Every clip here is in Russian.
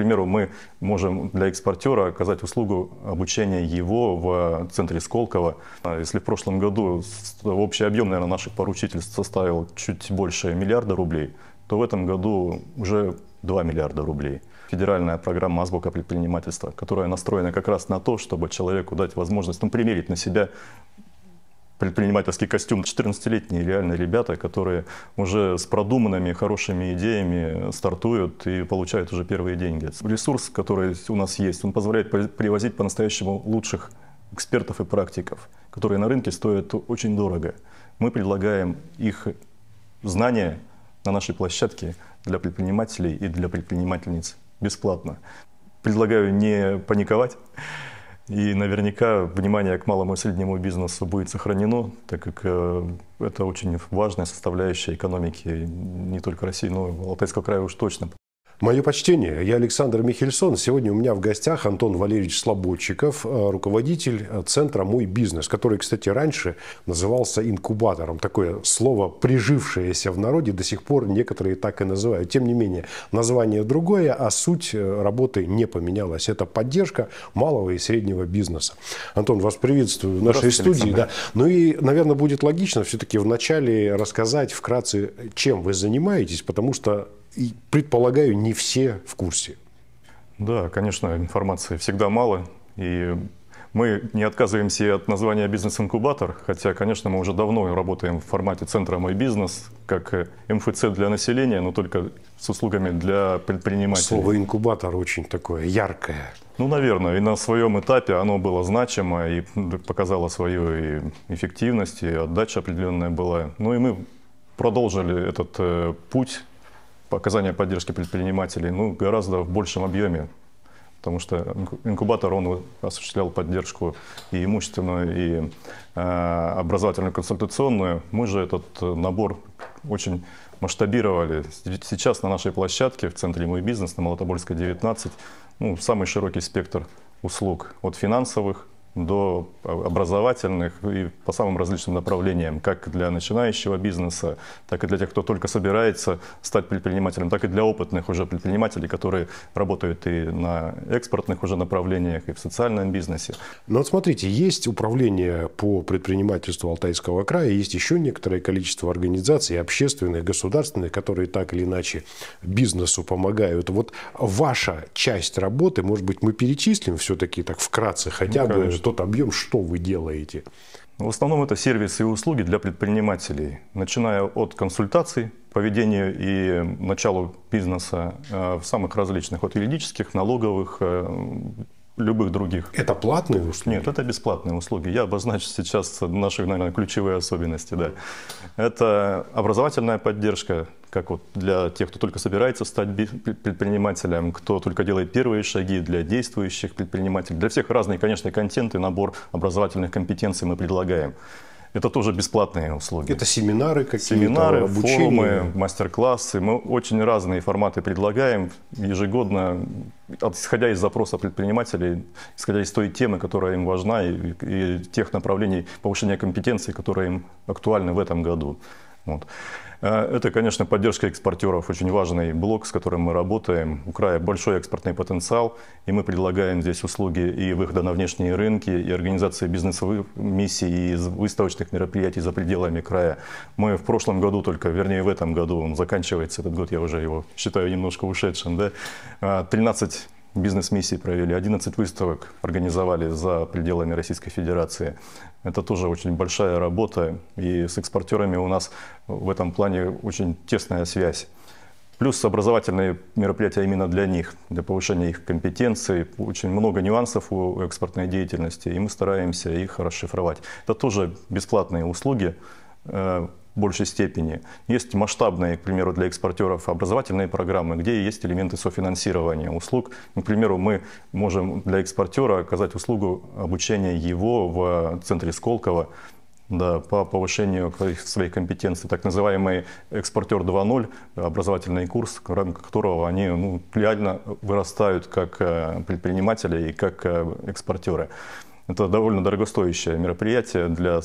примеру, мы можем для экспортера оказать услугу обучения его в центре Сколково. А если в прошлом году общий объем, наверное, наших поручительств составил чуть больше миллиарда рублей, то в этом году уже 2 миллиарда рублей. Федеральная программа «Азбука предпринимательства», которая настроена как раз на то, чтобы человеку дать возможность ну, примерить на себя предпринимательский костюм. 14-летние реально ребята, которые уже с продуманными хорошими идеями стартуют и получают уже первые деньги. Ресурс, который у нас есть, он позволяет привозить по-настоящему лучших экспертов и практиков, которые на рынке стоят очень дорого. Мы предлагаем их знания на нашей площадке для предпринимателей и для предпринимательниц бесплатно. Предлагаю не паниковать и наверняка внимание к малому и среднему бизнесу будет сохранено, так как э, это очень важная составляющая экономики не только России, но и Алтайского края уж точно. Мое почтение. Я Александр Михельсон. Сегодня у меня в гостях Антон Валерьевич Слободчиков, э, руководитель э, центра «Мой бизнес», который, кстати, раньше назывался инкубатором. Такое слово, прижившееся в народе, до сих пор некоторые так и называют. Тем не менее, название другое, а суть э, работы не поменялась. Это поддержка малого и среднего бизнеса. Антон, вас приветствую в нашей студии. Александр. Да. Ну и, наверное, будет логично все-таки вначале рассказать вкратце, чем вы занимаетесь, потому что и, предполагаю, не все в курсе. Да, конечно, информации всегда мало. И мы не отказываемся от названия «Бизнес-инкубатор», хотя, конечно, мы уже давно работаем в формате центра «Мой бизнес», как МФЦ для населения, но только с услугами для предпринимателей. Слово «инкубатор» очень такое яркое. Ну, наверное, и на своем этапе оно было значимо и показало свою и эффективность, и отдача определенная была. Ну и мы продолжили этот э, путь оказания поддержки предпринимателей ну, гораздо в большем объеме, потому что инкубатор, он осуществлял поддержку и имущественную, и э, образовательную, консультационную. Мы же этот набор очень масштабировали. Сейчас на нашей площадке в центре «Мой бизнес» на Молотобольской 19 ну, самый широкий спектр услуг от финансовых до образовательных и по самым различным направлениям, как для начинающего бизнеса, так и для тех, кто только собирается стать предпринимателем, так и для опытных уже предпринимателей, которые работают и на экспортных уже направлениях, и в социальном бизнесе. Ну вот смотрите, есть управление по предпринимательству Алтайского края, есть еще некоторое количество организаций, общественных, государственных, которые так или иначе бизнесу помогают. Вот ваша часть работы, может быть, мы перечислим все-таки так вкратце хотя ну, бы, тот объем, что вы делаете? В основном это сервисы и услуги для предпринимателей, начиная от консультаций, поведению и началу бизнеса э, в самых различных, от юридических, налоговых, э, любых других. Это платные услуги? Нет, это бесплатные услуги. Я обозначу сейчас наши, наверное, ключевые особенности. Да. Это образовательная поддержка, как вот для тех, кто только собирается стать предпринимателем, кто только делает первые шаги, для действующих предпринимателей. Для всех разные, конечно, контенты, набор образовательных компетенций мы предлагаем. Это тоже бесплатные услуги. Это семинары какие-то, Семинары, обучение. форумы, мастер-классы. Мы очень разные форматы предлагаем ежегодно, исходя из запроса предпринимателей, исходя из той темы, которая им важна, и, и тех направлений повышения компетенции, которые им актуальны в этом году. Вот. Э, это, конечно, поддержка экспортеров. Очень важный блок, с которым мы работаем. У края большой экспортный потенциал, и мы предлагаем здесь услуги и выхода на внешние рынки, и организации бизнесовых миссий, и выставочных мероприятий за пределами края. Мы в прошлом году только, вернее, в этом году, он заканчивается этот год, я уже его считаю немножко ушедшим, да, 13 э, бизнес-миссии провели, 11 выставок организовали за пределами Российской Федерации. Это тоже очень большая работа, и с экспортерами у нас в этом плане очень тесная связь. Плюс образовательные мероприятия именно для них, для повышения их компетенции, Очень много нюансов у экспортной деятельности, и мы стараемся их расшифровать. Это тоже бесплатные услуги, э, большей степени. Есть масштабные, к примеру, для экспортеров образовательные программы, где есть элементы софинансирования услуг. К примеру, мы можем для экспортера оказать услугу обучения его в центре Сколково да, по повышению своих компетенций, так называемый экспортер 2.0, образовательный курс, в рамках которого они ну, реально вырастают как э, предприниматели и как э, экспортеры. Это довольно дорогостоящее мероприятие для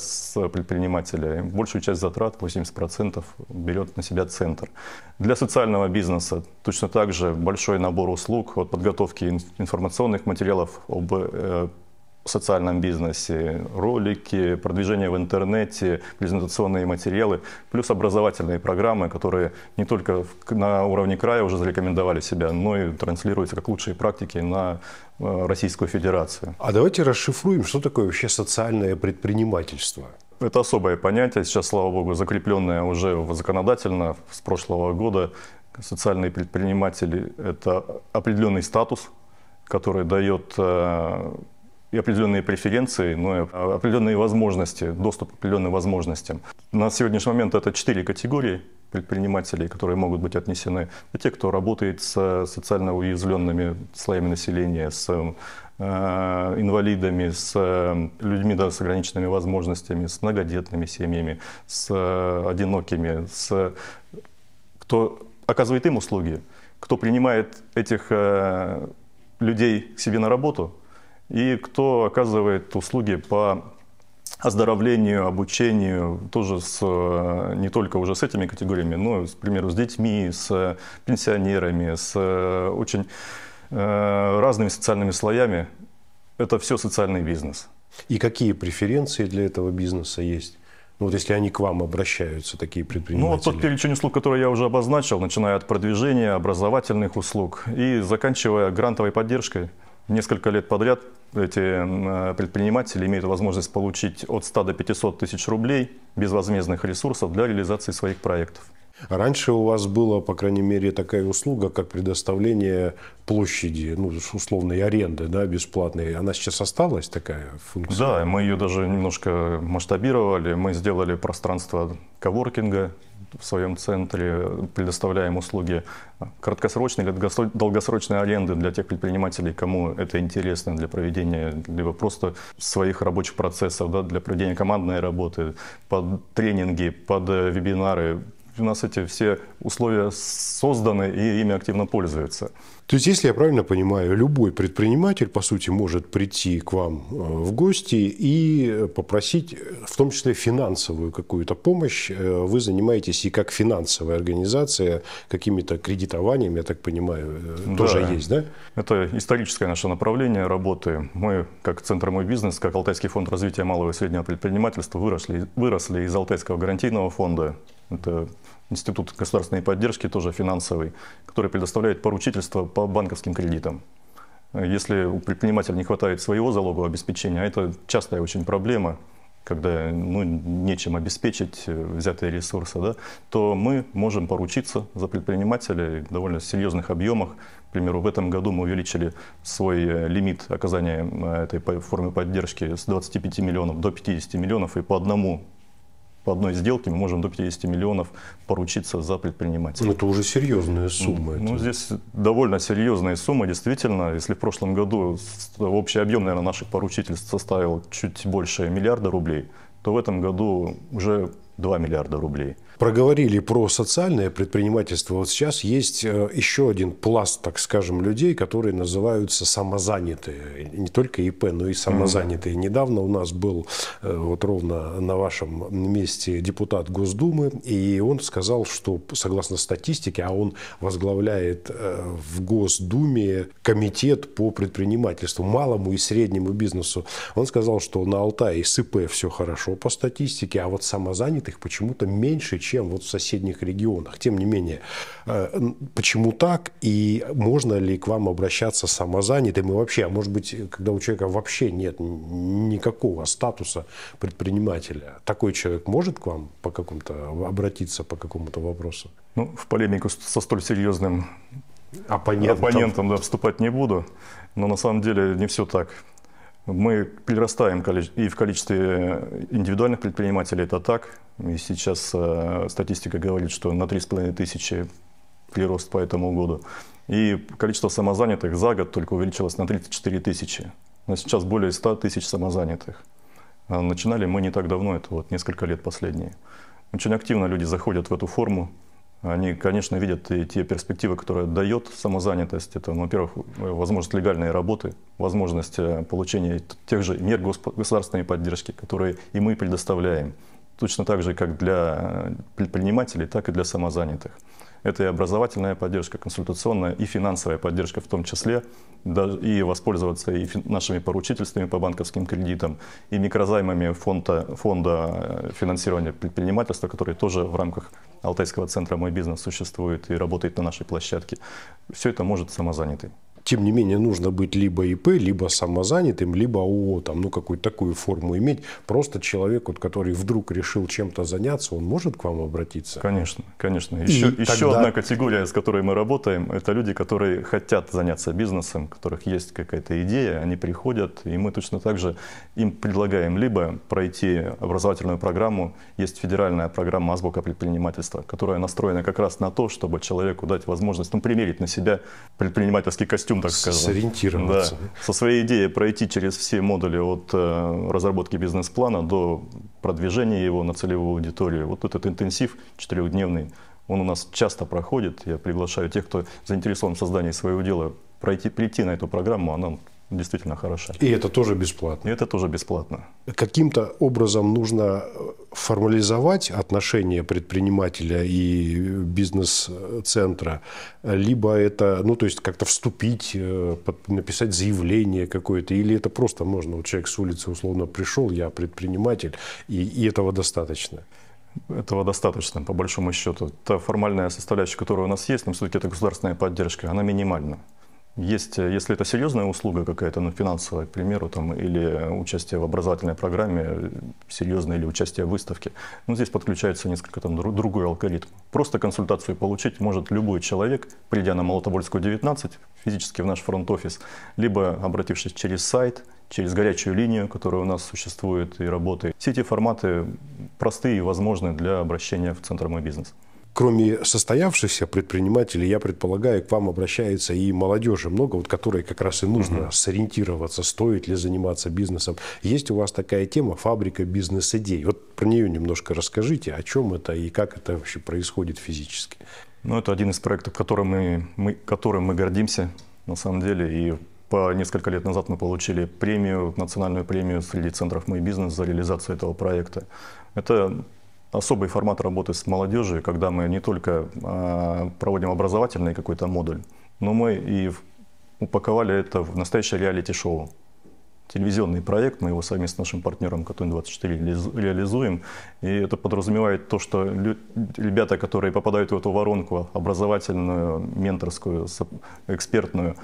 предпринимателя. Большую часть затрат, 80%, берет на себя центр. Для социального бизнеса точно так же большой набор услуг от подготовки информационных материалов об э, в социальном бизнесе, ролики, продвижение в интернете, презентационные материалы, плюс образовательные программы, которые не только на уровне края уже зарекомендовали себя, но и транслируются как лучшие практики на э, Российскую Федерацию. А давайте расшифруем, что такое вообще социальное предпринимательство. Это особое понятие, сейчас, слава богу, закрепленное уже законодательно с прошлого года. Социальные предприниматели – это определенный статус, который дает э, и определенные преференции, но ну и определенные возможности, доступ к определенным возможностям. На сегодняшний момент это четыре категории предпринимателей, которые могут быть отнесены. Это те, кто работает с э, социально уязвленными слоями населения, с э, инвалидами, с э, людьми да, с ограниченными возможностями, с многодетными семьями, с одинокими, с кто оказывает им услуги, кто принимает этих людей к себе на работу – и кто оказывает услуги по оздоровлению, обучению, тоже с, э, не только уже с этими категориями, но, к примеру, с детьми, с э, пенсионерами, с э, очень разными социальными слоями. Это все социальный бизнес. И какие преференции для этого бизнеса есть? Ну, вот если они к вам обращаются, такие предприниматели. Ну, вот тот перечень услуг, который я уже обозначил, начиная от продвижения, образовательных услуг и заканчивая грантовой поддержкой. Несколько лет подряд эти предприниматели имеют возможность получить от 100 до 500 тысяч рублей безвозмездных ресурсов для реализации своих проектов. Раньше у вас была, по крайней мере, такая услуга, как предоставление площади, ну, условной аренды, да, бесплатной. Она сейчас осталась такая функция? Да, мы ее даже немножко масштабировали. Мы сделали пространство коворкинга, в своем центре предоставляем услуги краткосрочной или долгосрочной аренды для тех предпринимателей, кому это интересно для проведения либо просто своих рабочих процессов, да, для проведения командной работы, под тренинги, под э, вебинары, у нас эти все условия созданы и ими активно пользуются. То есть, если я правильно понимаю, любой предприниматель, по сути, может прийти к вам э, в гости и попросить, в том числе финансовую какую-то помощь. Э, вы занимаетесь и как финансовая организация какими-то кредитованиями, я так понимаю, э, да. тоже есть, да? Это историческое наше направление работы. Мы, как Центр «Мой бизнес», как Алтайский фонд развития малого и среднего предпринимательства, выросли, выросли из Алтайского гарантийного фонда. Это институт государственной поддержки, тоже финансовый, который предоставляет поручительство по банковским кредитам. Если у предпринимателя не хватает своего залога обеспечения, а это частая очень проблема, когда ну, нечем обеспечить э, взятые ресурсы, да, то мы можем поручиться за предпринимателя в довольно серьезных объемах. К примеру, в этом году мы увеличили свой э, лимит оказания э, этой формы поддержки с 25 миллионов до 50 миллионов, и по одному по одной сделке мы можем до 50 миллионов поручиться за предпринимателя. Ну, это уже серьезная сумма. Ну, ну здесь довольно серьезная сумма, действительно. Если в прошлом году общий объем, наверное, наших поручительств составил чуть больше миллиарда рублей, то в этом году уже 2 миллиарда рублей. Проговорили про социальное предпринимательство. Вот сейчас есть э, еще один пласт, так скажем, людей, которые называются самозанятые. Не только ИП, но и самозанятые. Mm-hmm. Недавно у нас был э, вот ровно на вашем месте депутат Госдумы, и он сказал, что согласно статистике, а он возглавляет э, в Госдуме комитет по предпринимательству, малому и среднему бизнесу. Он сказал, что на Алтае с ИП все хорошо по статистике, а вот самозанятых почему-то меньше, чем вот в соседних регионах. Тем не менее, э, почему так и можно ли к вам обращаться самозанятым и вообще, а может быть, когда у человека вообще нет никакого статуса предпринимателя, такой человек может к вам по какому-то обратиться по какому-то вопросу? Ну, в полемику со столь серьезным оппонентом, оппонентом да, вступать не буду, но на самом деле не все так. Мы перерастаем и в количестве э, индивидуальных предпринимателей это так. И сейчас э, статистика говорит, что на 3,5 тысячи прирост по этому году. И количество самозанятых за год только увеличилось на 34 тысячи. Но сейчас более 100 тысяч самозанятых. А начинали мы не так давно, это вот несколько лет последние. Очень активно люди заходят в эту форму, они, конечно, видят и те перспективы, которые дает самозанятость. Это, ну, во-первых, возможность легальной работы, возможность э, получения тех же мер государственной поддержки, которые и мы предоставляем. Точно так же, как для э, предпринимателей, так и для самозанятых. Это и образовательная поддержка, консультационная и финансовая поддержка в том числе, и воспользоваться и нашими поручительствами по банковским кредитам, и микрозаймами фонда, фонда э, финансирования предпринимательства, которые тоже в рамках Алтайского центра «Мой бизнес» существует и работает на нашей площадке. Все это может самозанятый тем не менее нужно быть либо ИП, либо самозанятым, либо ООО, там, ну, какую-то такую форму иметь. Просто человек, вот, который вдруг решил чем-то заняться, он может к вам обратиться? Конечно, конечно. Еще, и еще тогда... одна категория, с которой мы работаем, это люди, которые хотят заняться бизнесом, у которых есть какая-то идея, они приходят, и мы точно так же им предлагаем либо пройти образовательную программу, есть федеральная программа «Азбука предпринимательства», которая настроена как раз на то, чтобы человеку дать возможность ну, примерить на себя предпринимательский костюм ключом, так скажем. Сориентироваться. Да. Со своей идеей пройти через все модули от э, разработки бизнес-плана до продвижения его на целевую аудиторию. Вот этот интенсив четырехдневный, он у нас часто проходит. Я приглашаю тех, кто заинтересован в создании своего дела, пройти, прийти на эту программу. Она действительно хорошая. И это тоже бесплатно? И это тоже бесплатно. Каким-то образом нужно э, формализовать отношения предпринимателя и бизнес-центра, либо это, ну, то есть как-то вступить, э, написать заявление какое-то, или это просто можно, вот человек с улицы условно пришел, я предприниматель, и, и этого достаточно? Этого достаточно, по большому счету. Та формальная составляющая, которая у нас есть, но все-таки это государственная поддержка, она минимальна. Есть, э, если это серьезная услуга какая-то, ну, финансовая, к примеру, там, или участие в образовательной программе, э, серьезное или участие в выставке, ну, здесь подключается несколько там друг другой алгоритм. Просто консультацию получить может любой человек, придя на Молотобольскую 19, физически в наш фронт-офис, либо обратившись через сайт, через горячую линию, которая у нас существует и работает. Все эти форматы простые и возможны для обращения в Центр «Мой бизнес» кроме состоявшихся предпринимателей, я предполагаю, к вам обращается и молодежи много, вот которой как раз и нужно угу. сориентироваться, стоит ли заниматься бизнесом. Есть у вас такая тема «Фабрика бизнес-идей». Вот про нее немножко расскажите, о чем это и как это вообще происходит физически. Ну, это один из проектов, которым мы, мы, которым мы гордимся, на самом деле. И по несколько лет назад мы получили премию, национальную премию среди центров «Мой бизнес» за реализацию этого проекта. Это особый формат работы с молодежью, когда мы не только а, проводим образовательный какой-то модуль, но мы и упаковали это в настоящее реалити-шоу. Телевизионный проект, мы его совместно с нашим партнером Катун-24 реализуем. И это подразумевает то, что ребята, которые попадают в эту воронку образовательную, менторскую, экспертную,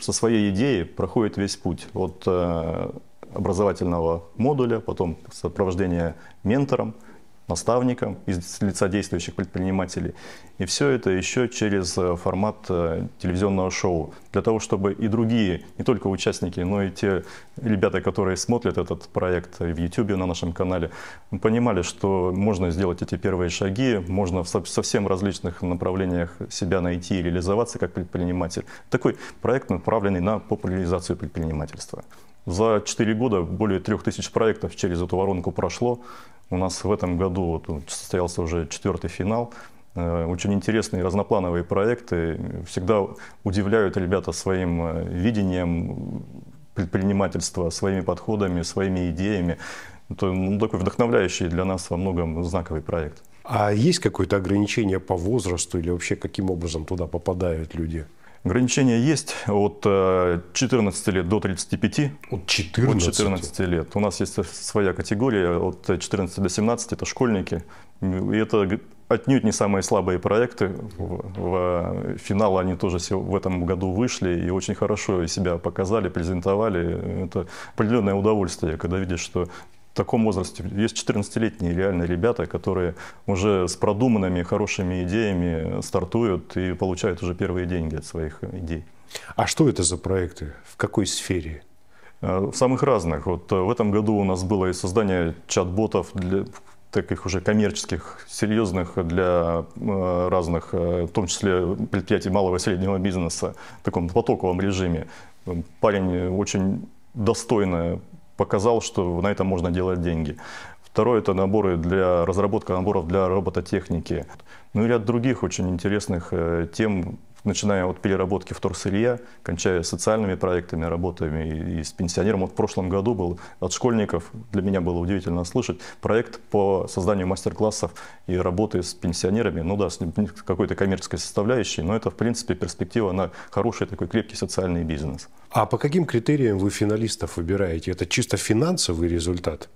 со своей идеей проходят весь путь от э, образовательного модуля, потом сопровождение ментором – наставникам из лица действующих предпринимателей. И все это еще через э, формат э, телевизионного шоу. Для того, чтобы и другие, не только участники, но и те ребята, которые смотрят этот проект в YouTube на нашем канале, понимали, что можно сделать эти первые шаги, можно в совсем различных направлениях себя найти и реализоваться как предприниматель. Такой проект направленный на популяризацию предпринимательства. За 4 года более 3000 проектов через эту воронку прошло. У нас в этом году вот, ну, состоялся уже четвертый финал. Э, очень интересные разноплановые проекты. Всегда удивляют ребята своим э, видением предпринимательства, своими подходами, своими идеями. Это ну, такой вдохновляющий для нас во многом знаковый проект. А есть какое-то ограничение по возрасту или вообще каким образом туда попадают люди? Ограничения есть от 14 э, лет до 35. От 14? От 14 лет. У нас есть э, своя категория от 14 до 17, это школьники. И это отнюдь не самые слабые проекты. В э, финал они тоже в этом году вышли и очень хорошо себя показали, презентовали. Это определенное удовольствие, когда видишь, что таком возрасте. Есть 14-летние реальные ребята, которые уже с продуманными хорошими идеями стартуют и получают уже первые деньги от своих идей. А что это за проекты? В какой сфере? Э, в самых разных. Вот э, в этом году у нас было и создание чат-ботов для таких уже коммерческих, серьезных для э, разных, в том числе предприятий малого и среднего бизнеса, в таком потоковом режиме. Парень очень достойно показал, что на этом можно делать деньги. Второе – это наборы для разработка наборов для робототехники. Ну и ряд других очень интересных э, тем, начиная от переработки вторсырья, кончая социальными проектами, работами и, и с пенсионером. Вот в прошлом году был от школьников, для меня было удивительно слышать, проект по созданию мастер-классов и работы с пенсионерами, ну да, с какой-то коммерческой составляющей, но это, в принципе, перспектива на хороший такой крепкий социальный бизнес. А по каким критериям вы финалистов выбираете? Это чисто финансовый результат?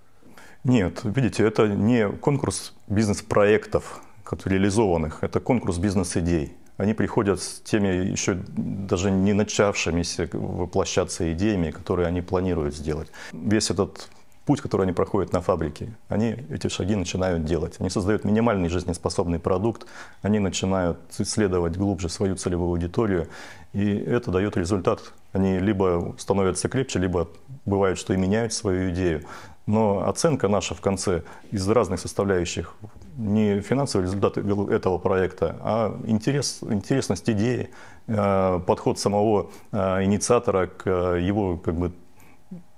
Нет, видите, это не конкурс бизнес-проектов, реализованных, это конкурс бизнес-идей они приходят с теми еще даже не начавшимися воплощаться идеями, которые они планируют сделать. Весь этот путь, который они проходят на фабрике, они эти шаги начинают делать. Они создают минимальный жизнеспособный продукт, они начинают исследовать глубже свою целевую аудиторию, и это дает результат. Они либо становятся крепче, либо бывает, что и меняют свою идею. Но оценка наша в конце из разных составляющих не финансовые результаты этого проекта, а интерес, интересность идеи, э, подход самого э, инициатора к э, его как бы,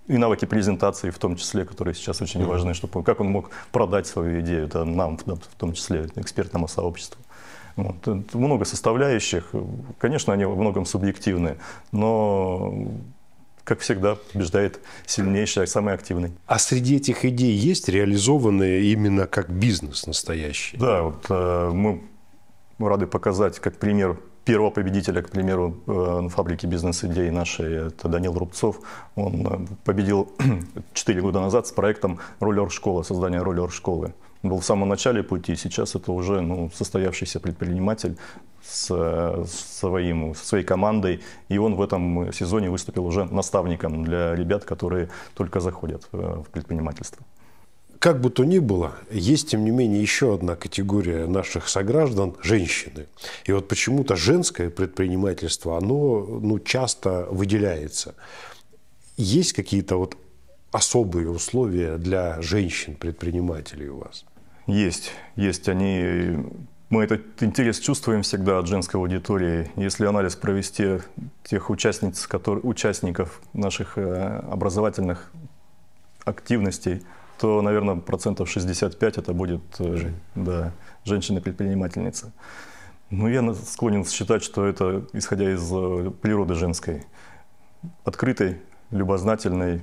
и навыки презентации в том числе, которые сейчас очень mm-hmm. важны, чтобы как он мог продать свою идею это нам, в том числе экспертному сообществу. Вот. Много составляющих, конечно, они во многом субъективны, но как всегда, побеждает сильнейший, самый активный. А среди этих идей есть реализованные именно как бизнес настоящий? Да, вот э, мы рады показать как пример первого победителя, к примеру, э, на фабрике бизнес-идей нашей, это Данил Рубцов. Он э, победил 4 года назад с проектом «Рулер школа создание рулер школы был в самом начале пути, сейчас это уже ну, состоявшийся предприниматель с, своим, со своей командой, и он в этом сезоне выступил уже наставником для ребят, которые только заходят в предпринимательство. Как бы то ни было, есть, тем не менее, еще одна категория наших сограждан – женщины. И вот почему-то женское предпринимательство, оно ну, часто выделяется. Есть какие-то вот особые условия для женщин-предпринимателей у вас? Есть, есть они. Мы этот интерес чувствуем всегда от женской аудитории. Если анализ провести тех участниц, которые, участников наших э, образовательных активностей, то, наверное, процентов 65 это будет э, да, женщины-предпринимательницы. Ну, я склонен считать, что это исходя из э, природы женской. Открытой, любознательной,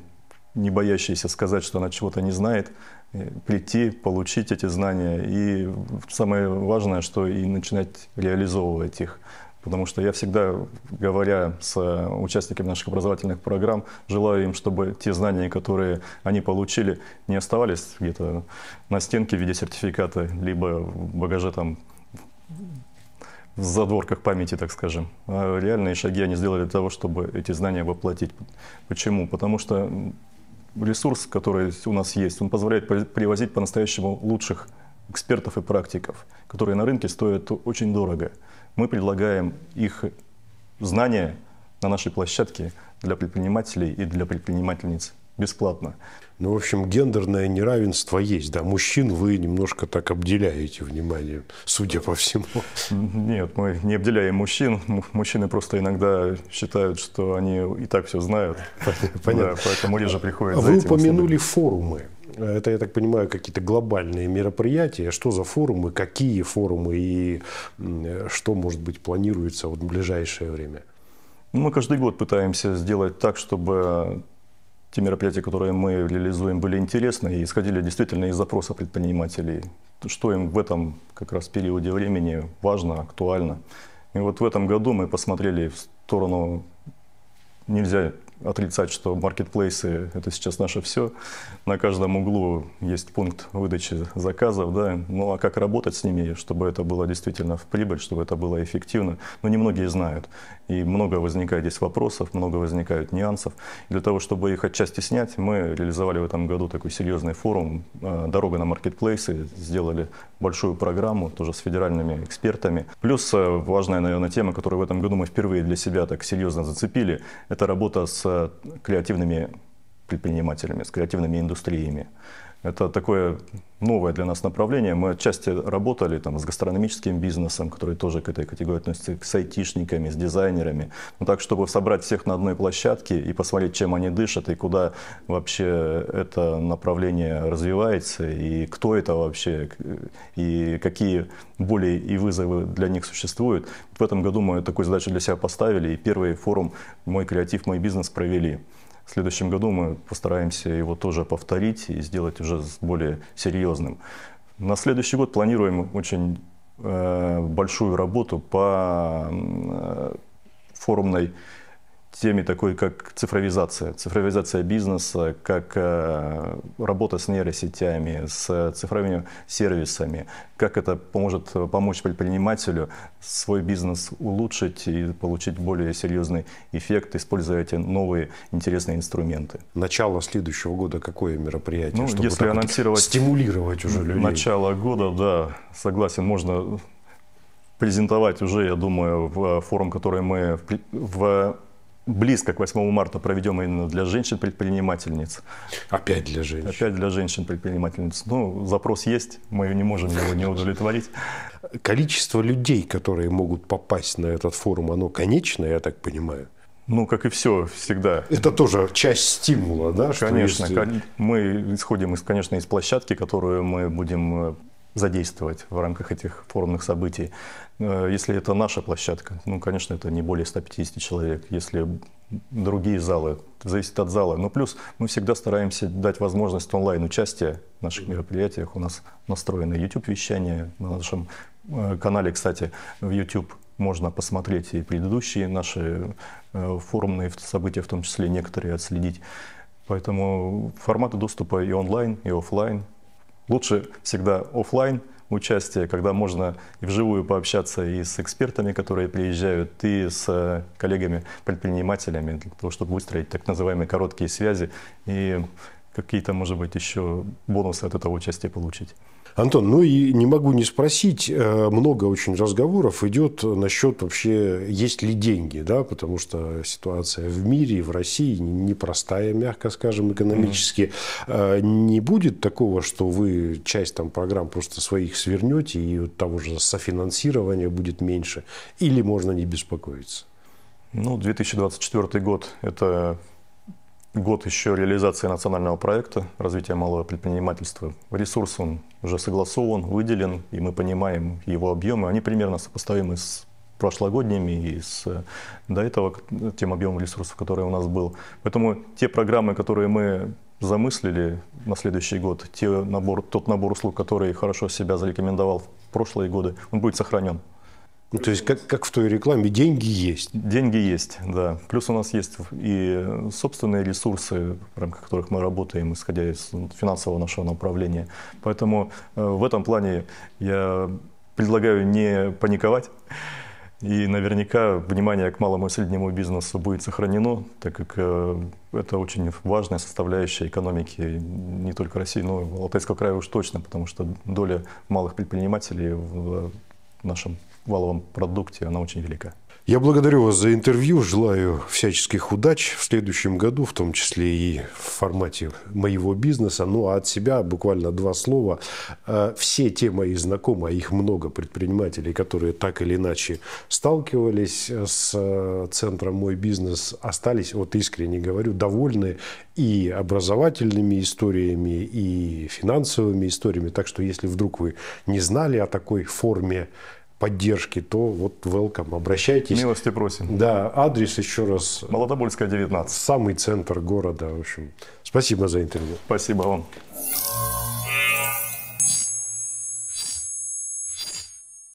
не боящаяся сказать, что она чего-то не знает, э, прийти, получить эти знания. И самое важное, что и начинать реализовывать их. Потому что я всегда, говоря с участниками наших образовательных программ, желаю им, чтобы те знания, которые они получили, не оставались где-то на стенке в виде сертификата, либо в багаже там в задворках памяти, так скажем. А реальные шаги они сделали для того, чтобы эти знания воплотить. Почему? Потому что ресурс, который у нас есть, он позволяет привозить по-настоящему лучших экспертов и практиков, которые на рынке стоят очень дорого. Мы предлагаем их знания на нашей площадке для предпринимателей и для предпринимательниц бесплатно. Ну, в общем, гендерное неравенство есть, да. Мужчин вы немножко так обделяете внимание, судя по всему. Нет, мы не обделяем мужчин. Мужчины просто иногда считают, что они и так все знают. Понятно. Да, поэтому реже приходят Вы за упомянули форумы. Это, я так понимаю, какие-то глобальные мероприятия. Что за форумы, какие форумы и что, может быть, планируется вот в ближайшее время? Ну, мы каждый год пытаемся сделать так, чтобы те мероприятия, которые мы реализуем, были интересны и исходили действительно из запроса предпринимателей. Что им в этом как раз периоде времени важно, актуально. И вот в этом году мы посмотрели в сторону, нельзя отрицать, что маркетплейсы – это сейчас наше все. На каждом углу есть пункт выдачи заказов, да. Ну а как работать с ними, чтобы это было действительно в прибыль, чтобы это было эффективно, ну немногие знают. И много возникает здесь вопросов, много возникает нюансов. для того, чтобы их отчасти снять, мы реализовали в этом году такой серьезный форум э, «Дорога на маркетплейсы», сделали большую программу тоже с федеральными экспертами. Плюс э, важная, наверное, тема, которую в этом году мы впервые для себя так серьезно зацепили, это работа с креативными предпринимателями, с креативными индустриями. Это такое новое для нас направление. Мы отчасти работали там, с гастрономическим бизнесом, который тоже к этой категории относится, с айтишниками, с дизайнерами. Но ну так, чтобы собрать всех на одной площадке и посмотреть, чем они дышат, и куда вообще это направление развивается, и кто это вообще, и какие боли и вызовы для них существуют. В этом году мы такую задачу для себя поставили, и первый форум «Мой креатив, мой бизнес» провели. В следующем году мы постараемся его тоже повторить и сделать уже более серьезным. На следующий год планируем очень э, большую работу по э, форумной теме такой, как цифровизация. Цифровизация бизнеса, как э, работа с нейросетями, с цифровыми сервисами, как это поможет э, помочь предпринимателю свой бизнес улучшить и получить более серьезный эффект, используя эти новые интересные инструменты. Начало следующего года какое мероприятие? Ну, чтобы если анонсировать... Стимулировать уже людей. Начало года, да, согласен, можно презентовать уже, я думаю, в э, форум, который мы в близко к 8 марта проведем именно для женщин-предпринимательниц. Опять для женщин. Опять для женщин-предпринимательниц. Ну, запрос есть, мы не можем его не удовлетворить. Количество людей, которые могут попасть на этот форум, оно конечное, я так понимаю? Ну, как и все, всегда. Это тоже часть стимула, да? Конечно. есть... Э, мы исходим, из, конечно, из площадки, которую мы будем э, задействовать в рамках этих форумных событий. Э, если это наша площадка, ну, конечно, это не более 150 человек. Если другие залы, зависит от зала. Но плюс мы всегда стараемся дать возможность онлайн-участия в наших мероприятиях. У нас настроено YouTube-вещание на нашем э, канале, кстати, в YouTube можно посмотреть и предыдущие наши э, форумные события, в том числе некоторые отследить. Поэтому форматы доступа и онлайн, и офлайн – Лучше всегда офлайн участие, когда можно и вживую пообщаться и с экспертами, которые приезжают, и с э, коллегами-предпринимателями, для того, чтобы выстроить так называемые короткие связи и какие-то, может быть, еще бонусы от этого участия получить. Антон, ну и не могу не спросить, э, много очень разговоров идет насчет вообще, есть ли деньги, да, потому что ситуация в мире, в России непростая, мягко скажем, экономически. Mm-hmm. Не будет такого, что вы часть там программ просто своих свернете и того же софинансирования будет меньше, или можно не беспокоиться? Ну, 2024 год – это год еще реализации национального проекта развития малого предпринимательства. Ресурс он уже согласован, выделен, и мы понимаем его объемы. Они примерно сопоставимы с прошлогодними и с э, до этого тем объемом ресурсов, который у нас был. Поэтому те программы, которые мы замыслили на следующий год, те набор, тот набор услуг, который хорошо себя зарекомендовал в прошлые годы, он будет сохранен. Ну, то есть, как, как в той рекламе, деньги есть. Деньги есть, да. Плюс у нас есть и собственные ресурсы, в рамках которых мы работаем, исходя из финансового нашего направления. Поэтому э, в этом плане я предлагаю не паниковать. И наверняка внимание к малому и среднему бизнесу будет сохранено, так как э, это очень важная составляющая экономики не только России, но и Алтайского края уж точно, потому что доля малых предпринимателей в нашем валовом продукте, она очень велика. Я благодарю вас за интервью, желаю всяческих удач в следующем году, в том числе и в формате моего бизнеса. Ну а от себя буквально два слова. Э, все те мои знакомые, а их много предпринимателей, которые так или иначе сталкивались с э, центром «Мой бизнес», остались, вот искренне говорю, довольны и образовательными историями, и финансовыми историями. Так что если вдруг вы не знали о такой форме поддержки, то вот welcome, обращайтесь. Милости просим. Да, адрес еще раз. Молотобольская, 19. Самый центр города, в общем. Спасибо за интервью. Спасибо вам.